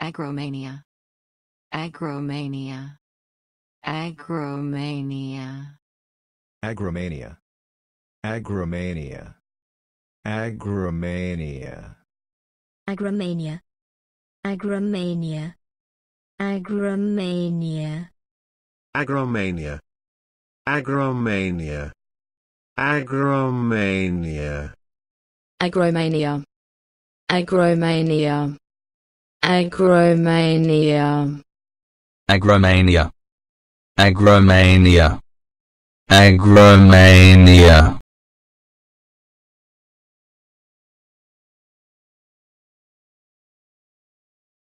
Agromania. Agromania. Agromania. Agromania. Agromania. Agromania. Agromania. Agromania. Agromania. Agromania. Agromania. Agromania. Agromania. Agromania. Agromania. Agromania. Agromania. Agromania.